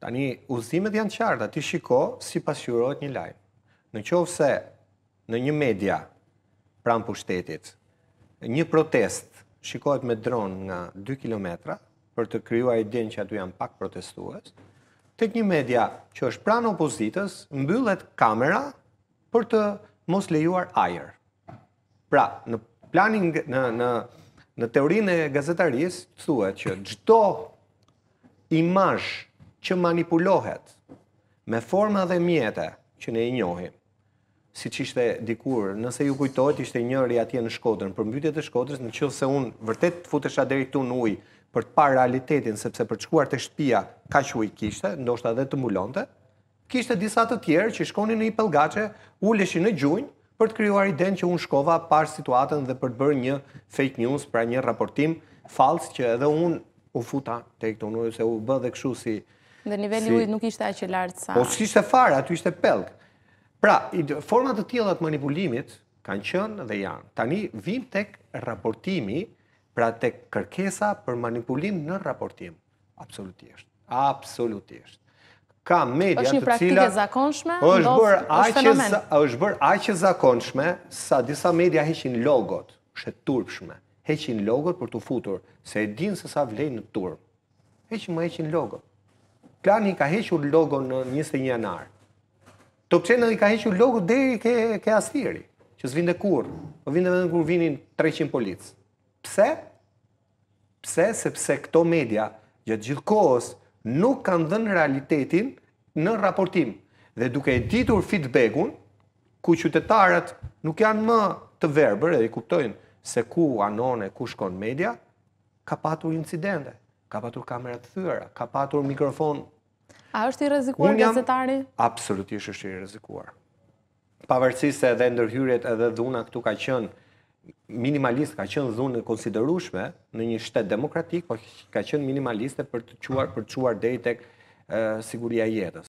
Tani, uzimet janë qarta, ti shiko si pasjurohet një lajm. Në qovë se në një media pranë pushtetit, një protest shikohet me dronë nga 2 kilometra për të kryua i din që aty janë pak protestues, tek një media që është pranë opozitës, mbyllet kamera për të mos lejuar ajer. Pra, në planin, në, në, në teorin e gazetaris, thua që gjdo imajsh që manipulohet me forma dhe mjete që ne i njohim, si që ishte dikur, nëse ju kujtojt, ishte njëri atje në shkodrën, për mbytjet e shkodrës, në qëllë se unë vërtet të futesha deri këtu në ujë për të parë realitetin, sepse për të shkuar të shpia ka që ujë kishte, ndoshta adhe të mulonte, kishte disa të tjerë që shkonin në i pelgache, uleshin në gjunjë, për të kryuar i den që unë shkova par situatën dhe për të bërë një fake news, pra një raportim falsë që edhe unë u futa të e këtë unë, se u bë dhe këshu si... Dhe nivelli si... ujtë nuk ishte aqë lartë sa. Po si shte aty ishte pelkë. Pra, format të tjela të manipulimit kanë qënë dhe janë. Tani vim tek raportimi, pra tek kërkesa për manipulim në raportim. Absolutisht. Absolutisht. Ka media të cilat është një praktike zakonshme? është bërë aqe zakonshme sa disa media heqin logot, është turpshme, heqin logot për të futur, se e dinë se sa vlejnë në turp. Heqin më heqin logot plani i ka hequr logon në 21 janar. Top Channel i ka hequr logon deri ke ke Asiri, që s'vinde kurr. Po vinde vetëm kur vinin 300 polic. Pse? Pse? Sepse këto media gjatë gjithë kohës nuk kanë dhënë realitetin në raportim dhe duke e ditur feedback-un ku qytetarët nuk janë më të verbër dhe i kuptojnë se ku anone, ku shkon media, ka patur incidente ka patur kamera të thyra, ka patur mikrofon. A është i rezikuar gazetari? Absolutisht është i rezikuar. Pavarësisht se edhe ndërhyrjet edhe dhuna këtu ka qenë minimalist, ka qenë dhunë e konsiderushme në një shtet demokratik, po ka qenë minimaliste për të quar, për të quar dhejtek siguria jetës.